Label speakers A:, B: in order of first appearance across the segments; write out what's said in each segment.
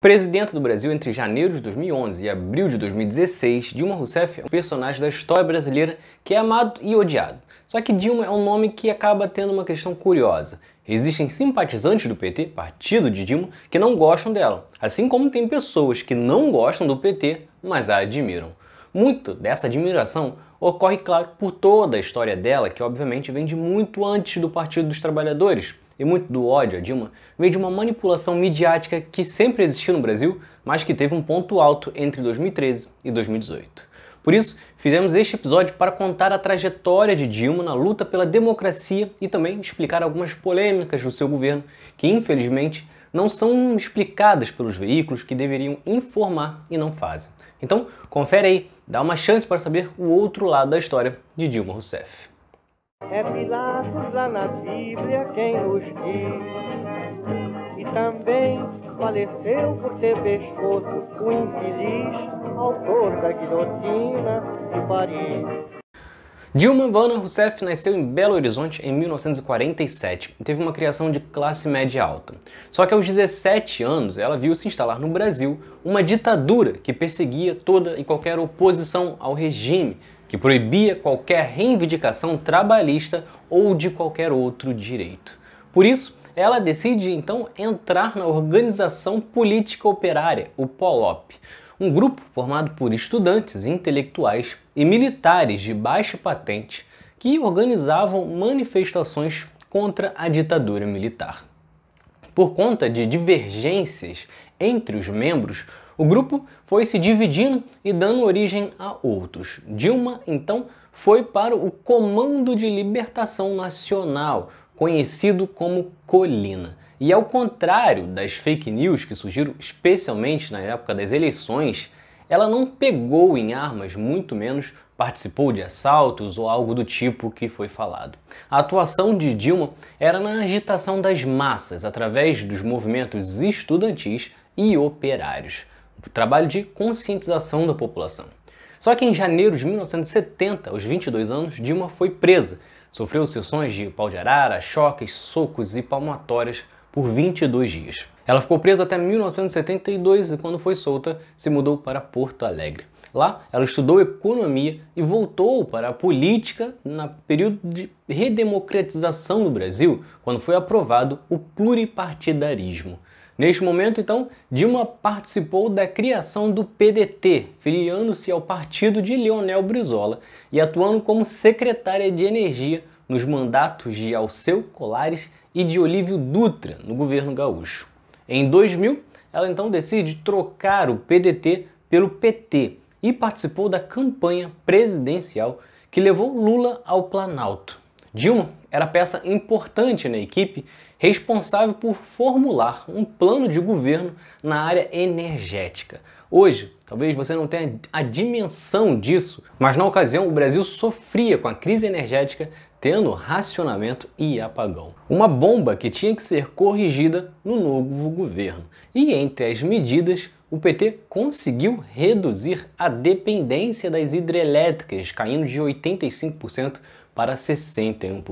A: Presidenta do Brasil entre janeiro de 2011 e abril de 2016, Dilma Rousseff é um personagem da história brasileira que é amado e odiado. Só que Dilma é um nome que acaba tendo uma questão curiosa. Existem simpatizantes do PT, partido de Dilma, que não gostam dela, assim como tem pessoas que não gostam do PT, mas a admiram. Muito dessa admiração ocorre, claro, por toda a história dela, que obviamente vem de muito antes do Partido dos Trabalhadores e muito do ódio a Dilma veio de uma manipulação midiática que sempre existiu no Brasil, mas que teve um ponto alto entre 2013 e 2018. Por isso, fizemos este episódio para contar a trajetória de Dilma na luta pela democracia e também explicar algumas polêmicas do seu governo que, infelizmente, não são explicadas pelos veículos que deveriam informar e não fazem. Então, confere aí, dá uma chance para saber o outro lado da história de Dilma Rousseff. É Pilatos lá na Bíblia quem nos diz. E também faleceu por ter pescoço o infeliz autor da guilhotina de Paris. Dilma Vana Rousseff nasceu em Belo Horizonte em 1947 e teve uma criação de classe média alta. Só que aos 17 anos ela viu se instalar no Brasil uma ditadura que perseguia toda e qualquer oposição ao regime, que proibia qualquer reivindicação trabalhista ou de qualquer outro direito. Por isso, ela decide então entrar na Organização Política Operária, o POLOP, um grupo formado por estudantes, intelectuais e militares de baixa patente que organizavam manifestações contra a ditadura militar. Por conta de divergências entre os membros, o grupo foi se dividindo e dando origem a outros. Dilma, então, foi para o Comando de Libertação Nacional, conhecido como Colina. E ao contrário das fake news que surgiram especialmente na época das eleições, ela não pegou em armas, muito menos participou de assaltos ou algo do tipo que foi falado. A atuação de Dilma era na agitação das massas através dos movimentos estudantis e operários trabalho de conscientização da população. Só que em janeiro de 1970, aos 22 anos, Dilma foi presa. Sofreu sessões de pau de arara, choques, socos e palmatórias por 22 dias. Ela ficou presa até 1972 e, quando foi solta, se mudou para Porto Alegre. Lá, ela estudou economia e voltou para a política no período de redemocratização do Brasil, quando foi aprovado o pluripartidarismo. Neste momento, então, Dilma participou da criação do PDT, filiando-se ao partido de Leonel Brizola e atuando como secretária de Energia nos mandatos de Alceu Colares e de Olívio Dutra no governo gaúcho. Em 2000, ela então decide trocar o PDT pelo PT e participou da campanha presidencial que levou Lula ao Planalto. Dilma era peça importante na equipe responsável por formular um plano de governo na área energética. Hoje, talvez você não tenha a dimensão disso, mas na ocasião o Brasil sofria com a crise energética, tendo racionamento e apagão. Uma bomba que tinha que ser corrigida no novo governo. E entre as medidas, o PT conseguiu reduzir a dependência das hidrelétricas, caindo de 85% para 61%.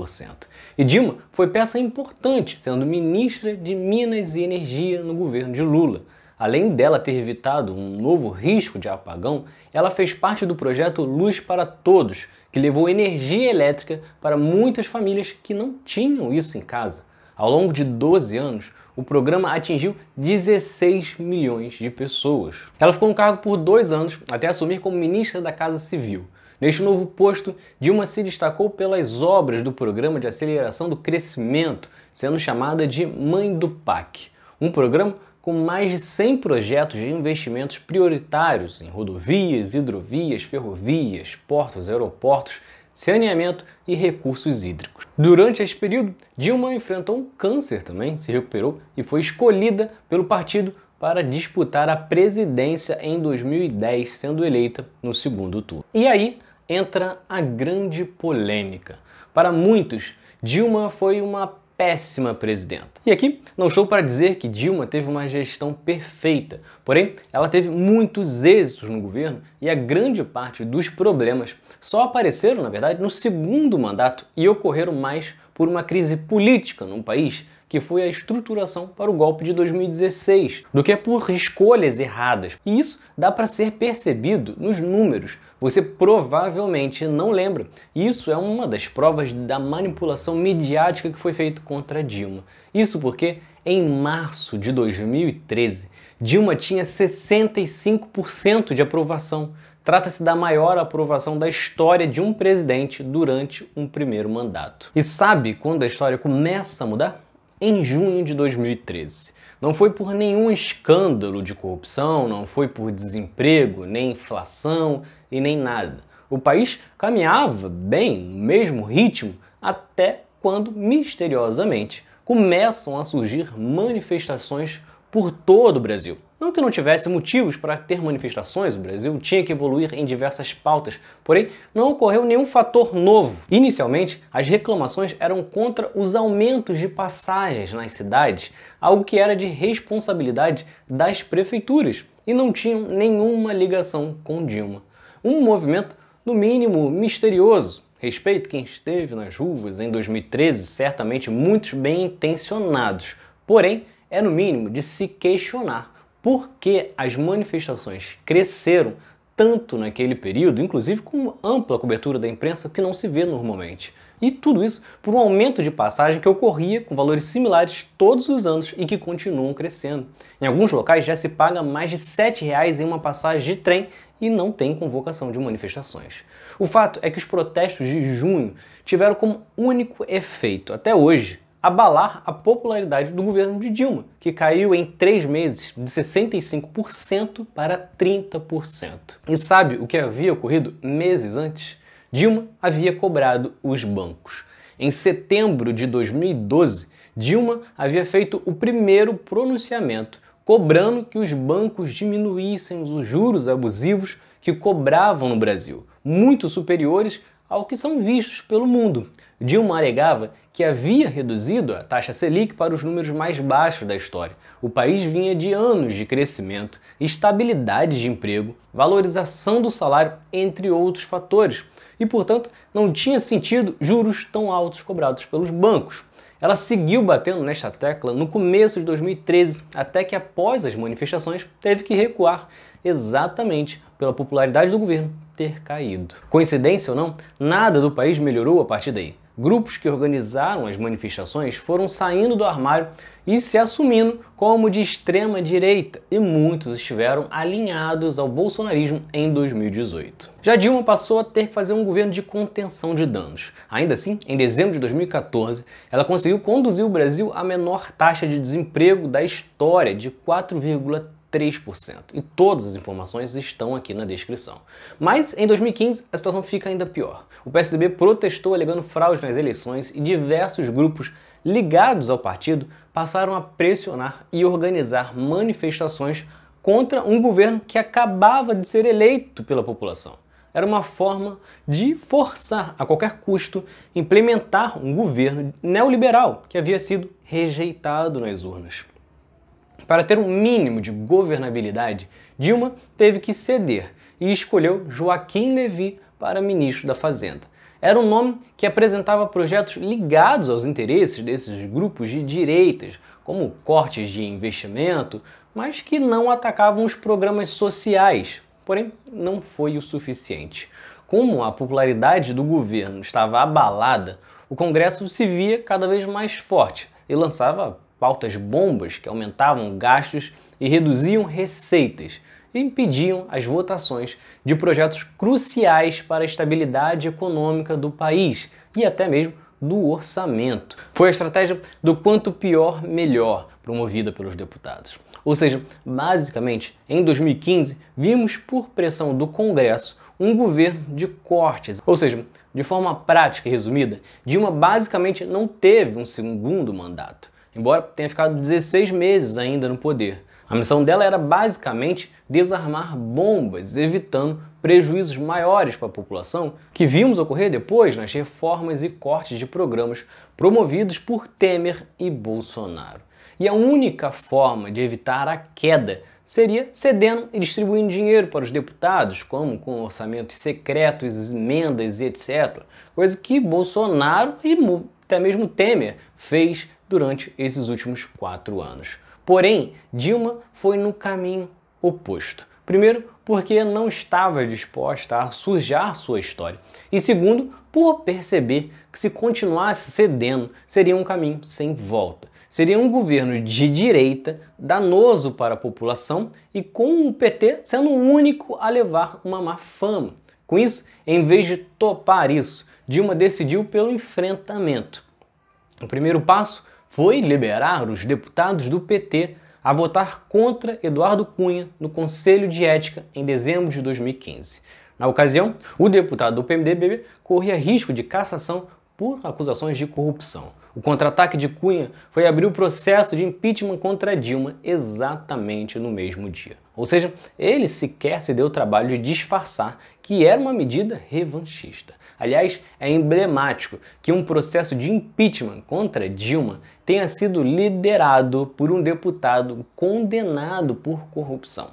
A: E Dilma foi peça importante, sendo ministra de Minas e Energia no governo de Lula. Além dela ter evitado um novo risco de apagão, ela fez parte do projeto Luz para Todos, que levou energia elétrica para muitas famílias que não tinham isso em casa. Ao longo de 12 anos, o programa atingiu 16 milhões de pessoas. Ela ficou no cargo por dois anos até assumir como ministra da Casa Civil. Neste novo posto, Dilma se destacou pelas obras do Programa de Aceleração do Crescimento, sendo chamada de Mãe do PAC, um programa com mais de 100 projetos de investimentos prioritários em rodovias, hidrovias, ferrovias, portos, aeroportos, saneamento e recursos hídricos. Durante esse período, Dilma enfrentou um câncer também, se recuperou e foi escolhida pelo partido para disputar a presidência em 2010, sendo eleita no segundo turno. E aí, entra a grande polêmica. Para muitos, Dilma foi uma péssima presidenta. E aqui não estou para dizer que Dilma teve uma gestão perfeita, porém ela teve muitos êxitos no governo e a grande parte dos problemas só apareceram, na verdade, no segundo mandato e ocorreram mais por uma crise política num país que foi a estruturação para o golpe de 2016, do que por escolhas erradas. E isso dá para ser percebido nos números você provavelmente não lembra. Isso é uma das provas da manipulação midiática que foi feita contra Dilma. Isso porque em março de 2013, Dilma tinha 65% de aprovação. Trata-se da maior aprovação da história de um presidente durante um primeiro mandato. E sabe quando a história começa a mudar? em junho de 2013. Não foi por nenhum escândalo de corrupção, não foi por desemprego, nem inflação, e nem nada. O país caminhava bem, no mesmo ritmo, até quando, misteriosamente, começam a surgir manifestações por todo o Brasil. Não que não tivesse motivos para ter manifestações, o Brasil tinha que evoluir em diversas pautas, porém não ocorreu nenhum fator novo. Inicialmente, as reclamações eram contra os aumentos de passagens nas cidades, algo que era de responsabilidade das prefeituras e não tinham nenhuma ligação com Dilma. Um movimento, no mínimo, misterioso. Respeito quem esteve nas ruas em 2013, certamente muitos bem intencionados. Porém, é no mínimo de se questionar por que as manifestações cresceram tanto naquele período, inclusive com ampla cobertura da imprensa que não se vê normalmente. E tudo isso por um aumento de passagem que ocorria com valores similares todos os anos e que continuam crescendo. Em alguns locais já se paga mais de R$ 7,00 em uma passagem de trem e não tem convocação de manifestações. O fato é que os protestos de junho tiveram como único efeito, até hoje, abalar a popularidade do governo de Dilma, que caiu em três meses de 65% para 30%. E sabe o que havia ocorrido meses antes? Dilma havia cobrado os bancos. Em setembro de 2012, Dilma havia feito o primeiro pronunciamento cobrando que os bancos diminuíssem os juros abusivos que cobravam no Brasil, muito superiores ao que são vistos pelo mundo. Dilma alegava que havia reduzido a taxa Selic para os números mais baixos da história. O país vinha de anos de crescimento, estabilidade de emprego, valorização do salário, entre outros fatores e, portanto, não tinha sentido juros tão altos cobrados pelos bancos. Ela seguiu batendo nesta tecla no começo de 2013, até que após as manifestações teve que recuar, exatamente pela popularidade do governo ter caído. Coincidência ou não, nada do país melhorou a partir daí. Grupos que organizaram as manifestações foram saindo do armário e se assumindo como de extrema direita, e muitos estiveram alinhados ao bolsonarismo em 2018. Já Dilma passou a ter que fazer um governo de contenção de danos. Ainda assim, em dezembro de 2014, ela conseguiu conduzir o Brasil à menor taxa de desemprego da história, de 4,3%. 3%. E todas as informações estão aqui na descrição. Mas em 2015 a situação fica ainda pior. O PSDB protestou alegando fraude nas eleições e diversos grupos ligados ao partido passaram a pressionar e organizar manifestações contra um governo que acabava de ser eleito pela população. Era uma forma de forçar a qualquer custo implementar um governo neoliberal que havia sido rejeitado nas urnas. Para ter um mínimo de governabilidade, Dilma teve que ceder e escolheu Joaquim Levy para ministro da Fazenda era um nome que apresentava projetos ligados aos interesses desses grupos de direitas, como cortes de investimento, mas que não atacavam os programas sociais. Porém, não foi o suficiente. Como a popularidade do governo estava abalada, o Congresso se via cada vez mais forte e lançava pautas bombas que aumentavam gastos e reduziam receitas impediam as votações de projetos cruciais para a estabilidade econômica do país e até mesmo do orçamento. Foi a estratégia do quanto pior, melhor, promovida pelos deputados. Ou seja, basicamente, em 2015, vimos por pressão do Congresso um governo de cortes, ou seja, de forma prática e resumida, Dilma basicamente não teve um segundo mandato, embora tenha ficado 16 meses ainda no poder. A missão dela era basicamente desarmar bombas, evitando prejuízos maiores para a população, que vimos ocorrer depois nas reformas e cortes de programas promovidos por Temer e Bolsonaro. E a única forma de evitar a queda seria cedendo e distribuindo dinheiro para os deputados, como com orçamentos secretos, emendas e etc. Coisa que Bolsonaro e até mesmo Temer fez durante esses últimos quatro anos. Porém, Dilma foi no caminho oposto. Primeiro, porque não estava disposta a sujar sua história. E segundo, por perceber que se continuasse cedendo, seria um caminho sem volta. Seria um governo de direita, danoso para a população e com o PT sendo o único a levar uma má fama. Com isso, em vez de topar isso, Dilma decidiu pelo enfrentamento. O primeiro passo foi liberar os deputados do PT a votar contra Eduardo Cunha no Conselho de Ética em dezembro de 2015. Na ocasião, o deputado do PMDB corria risco de cassação por acusações de corrupção. O contra-ataque de Cunha foi abrir o processo de impeachment contra Dilma exatamente no mesmo dia. Ou seja, ele sequer se deu o trabalho de disfarçar que era uma medida revanchista. Aliás, é emblemático que um processo de impeachment contra Dilma tenha sido liderado por um deputado condenado por corrupção.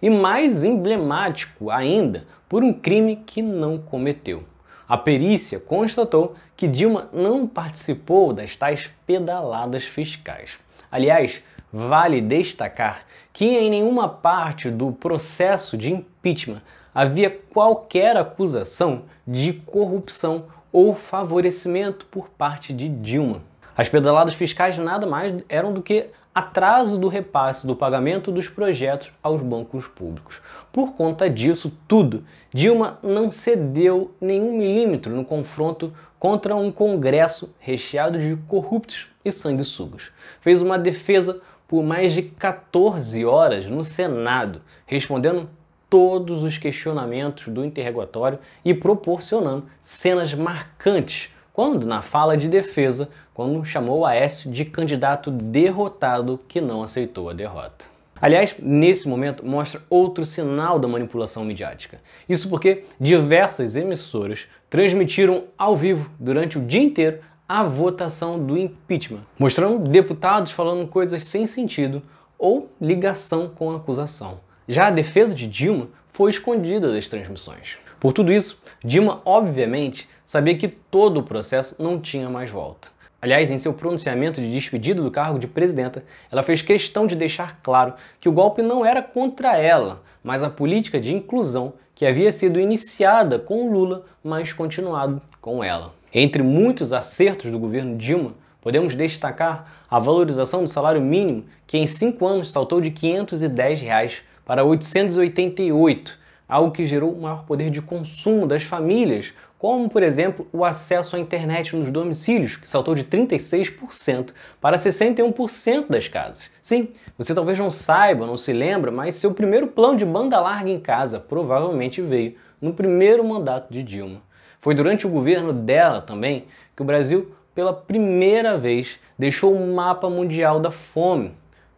A: E mais emblemático ainda, por um crime que não cometeu. A perícia constatou que Dilma não participou das tais pedaladas fiscais. Aliás, vale destacar que em nenhuma parte do processo de impeachment havia qualquer acusação de corrupção ou favorecimento por parte de Dilma. As pedaladas fiscais nada mais eram do que atraso do repasse do pagamento dos projetos aos bancos públicos. Por conta disso tudo, Dilma não cedeu nenhum milímetro no confronto contra um congresso recheado de corruptos e sanguessugos. Fez uma defesa por mais de 14 horas no Senado, respondendo todos os questionamentos do interrogatório e proporcionando cenas marcantes quando, na fala de defesa, quando chamou Aécio de candidato derrotado que não aceitou a derrota. Aliás, nesse momento mostra outro sinal da manipulação midiática. Isso porque diversas emissoras transmitiram ao vivo durante o dia inteiro a votação do impeachment, mostrando deputados falando coisas sem sentido ou ligação com a acusação. Já a defesa de Dilma foi escondida das transmissões. Por tudo isso, Dilma obviamente sabia que todo o processo não tinha mais volta. Aliás, em seu pronunciamento de despedida do cargo de presidenta, ela fez questão de deixar claro que o golpe não era contra ela, mas a política de inclusão que havia sido iniciada com Lula, mas continuado com ela. Entre muitos acertos do governo Dilma, podemos destacar a valorização do salário mínimo, que em cinco anos saltou de R$ 510 reais para 888 algo que gerou o maior poder de consumo das famílias, como, por exemplo, o acesso à internet nos domicílios, que saltou de 36% para 61% das casas. Sim, você talvez não saiba, não se lembra, mas seu primeiro plano de banda larga em casa provavelmente veio no primeiro mandato de Dilma. Foi durante o governo dela também que o Brasil, pela primeira vez, deixou o mapa mundial da fome,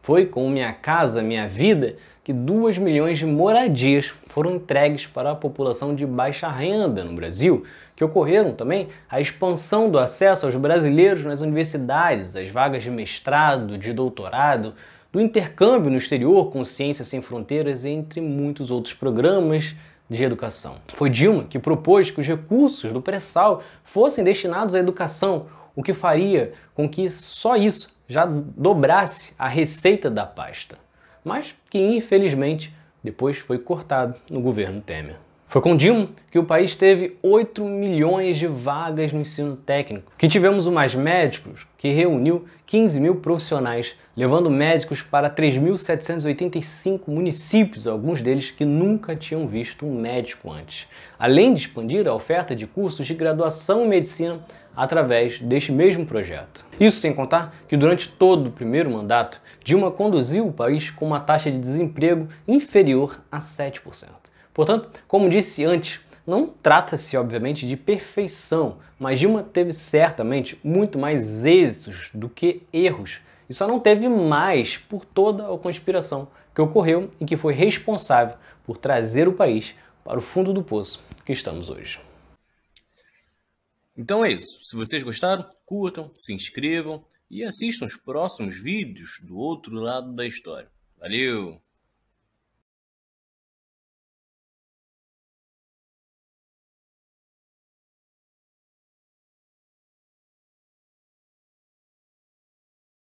A: foi com Minha Casa Minha Vida que 2 milhões de moradias foram entregues para a população de baixa renda no Brasil, que ocorreram também a expansão do acesso aos brasileiros nas universidades, as vagas de mestrado, de doutorado, do intercâmbio no exterior com Ciência Sem Fronteiras, entre muitos outros programas de educação. Foi Dilma que propôs que os recursos do pré-sal fossem destinados à educação, o que faria com que só isso já dobrasse a receita da pasta, mas que infelizmente depois foi cortado no governo Temer. Foi com Dilma que o país teve 8 milhões de vagas no ensino técnico, que tivemos o Mais Médicos, que reuniu 15 mil profissionais, levando médicos para 3.785 municípios, alguns deles que nunca tinham visto um médico antes, além de expandir a oferta de cursos de graduação em medicina através deste mesmo projeto. Isso sem contar que durante todo o primeiro mandato, Dilma conduziu o país com uma taxa de desemprego inferior a 7%. Portanto, como disse antes, não trata-se, obviamente, de perfeição, mas Dilma teve certamente muito mais êxitos do que erros e só não teve mais por toda a conspiração que ocorreu e que foi responsável por trazer o país para o fundo do poço que estamos hoje. Então é isso. Se vocês gostaram, curtam, se inscrevam e assistam os próximos vídeos do outro lado da história. Valeu!